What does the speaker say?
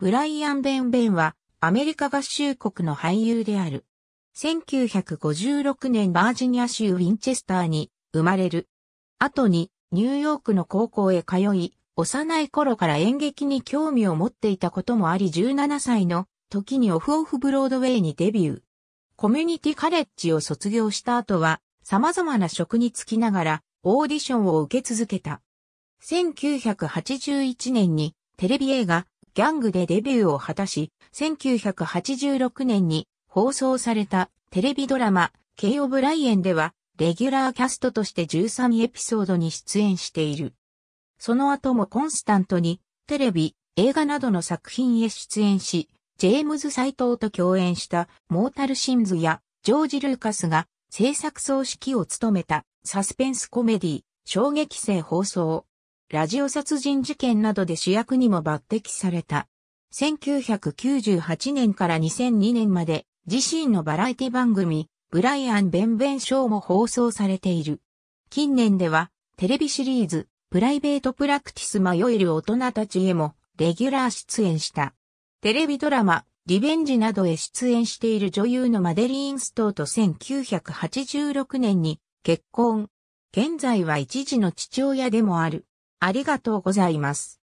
ブライアン・ベン・ベンはアメリカ合衆国の俳優である。1956年バージニア州ウィンチェスターに生まれる。後にニューヨークの高校へ通い、幼い頃から演劇に興味を持っていたこともあり17歳の時にオフオフブロードウェイにデビュー。コミュニティカレッジを卒業した後は様々な職に就きながらオーディションを受け続けた。1981年にテレビ映画ギャングでデビューを果たし、1986年に放送されたテレビドラマ、ケイ・オブライエンでは、レギュラーキャストとして13エピソードに出演している。その後もコンスタントに、テレビ、映画などの作品へ出演し、ジェームズ・サイトーと共演したモータル・シンズやジョージ・ルーカスが制作総指揮を務めたサスペンスコメディ、衝撃性放送、ラジオ殺人事件などで主役にも抜擢された。1998年から2002年まで自身のバラエティ番組、ブライアン・ベンベンショーも放送されている。近年では、テレビシリーズ、プライベートプラクティス迷える大人たちへも、レギュラー出演した。テレビドラマ、リベンジなどへ出演している女優のマデリーン・ストーと1986年に結婚。現在は一児の父親でもある。ありがとうございます。